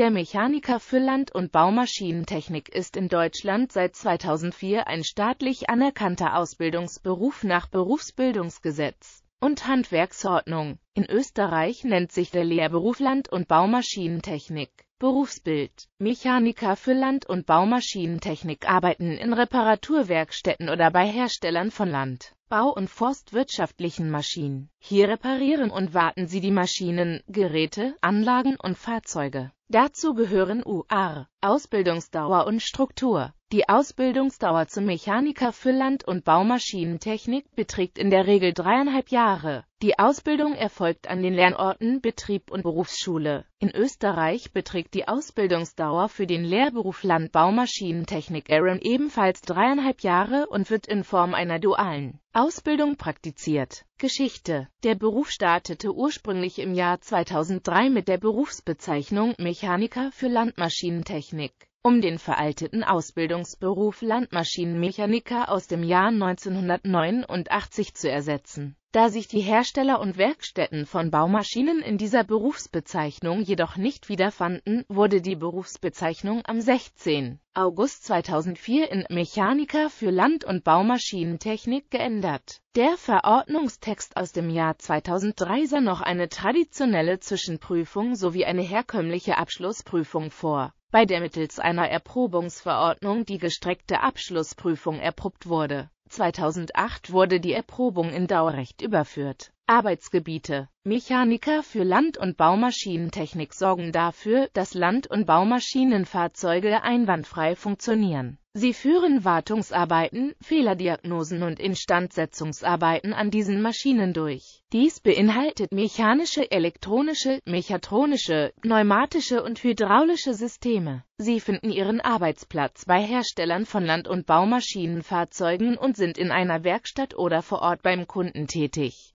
Der Mechaniker für Land- und Baumaschinentechnik ist in Deutschland seit 2004 ein staatlich anerkannter Ausbildungsberuf nach Berufsbildungsgesetz und Handwerksordnung. In Österreich nennt sich der Lehrberuf Land- und Baumaschinentechnik. Berufsbild Mechaniker für Land- und Baumaschinentechnik arbeiten in Reparaturwerkstätten oder bei Herstellern von Land, Bau- und forstwirtschaftlichen Maschinen. Hier reparieren und warten sie die Maschinen, Geräte, Anlagen und Fahrzeuge. Dazu gehören UR, Ausbildungsdauer und Struktur. Die Ausbildungsdauer zum Mechaniker für Land- und Baumaschinentechnik beträgt in der Regel dreieinhalb Jahre. Die Ausbildung erfolgt an den Lernorten Betrieb und Berufsschule. In Österreich beträgt die Ausbildungsdauer für den Lehrberuf Landbaumaschinentechnik Aaron ebenfalls dreieinhalb Jahre und wird in Form einer dualen Ausbildung praktiziert. Geschichte Der Beruf startete ursprünglich im Jahr 2003 mit der Berufsbezeichnung Mechaniker für Landmaschinentechnik um den veralteten Ausbildungsberuf Landmaschinenmechaniker aus dem Jahr 1989 zu ersetzen. Da sich die Hersteller und Werkstätten von Baumaschinen in dieser Berufsbezeichnung jedoch nicht wiederfanden, wurde die Berufsbezeichnung am 16. August 2004 in Mechaniker für Land- und Baumaschinentechnik geändert. Der Verordnungstext aus dem Jahr 2003 sah noch eine traditionelle Zwischenprüfung sowie eine herkömmliche Abschlussprüfung vor bei der mittels einer Erprobungsverordnung die gestreckte Abschlussprüfung erprobt wurde. 2008 wurde die Erprobung in Dauerrecht überführt. Arbeitsgebiete Mechaniker für Land- und Baumaschinentechnik sorgen dafür, dass Land- und Baumaschinenfahrzeuge einwandfrei funktionieren Sie führen Wartungsarbeiten, Fehlerdiagnosen und Instandsetzungsarbeiten an diesen Maschinen durch. Dies beinhaltet mechanische, elektronische, mechatronische, pneumatische und hydraulische Systeme. Sie finden ihren Arbeitsplatz bei Herstellern von Land- und Baumaschinenfahrzeugen und sind in einer Werkstatt oder vor Ort beim Kunden tätig.